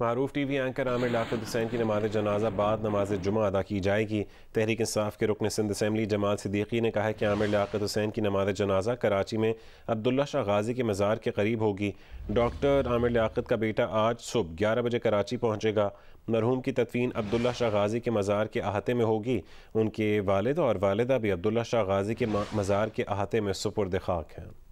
मारूफ T V anchor Aamir Liaquat Hussain की नमाज जनाजा बाद नमाज जुमा अदा की जाएगी तहरीक इंसाफ के रुकन सिंध असम्बली जमाल सिद्दीकी ने कहा है कि आमिर लाकद हुसैन की नमाज जनाजा कराची में अब्दुल्ला शाह गाजी के मज़ार के करीब होगी डॉक्टर आमिर लियाकत का बेटा आज सुबह ग्यारह बजे कराची पहुँचेगा मरहूम की तदफीन अब्दुल्ला शाह गाजी के मज़ार के अहाते में होगी उनके वालद और वालदा भी अब्दुल्ला शाह गाजी के मज़ार के अहाते में सुपुरद खाक हैं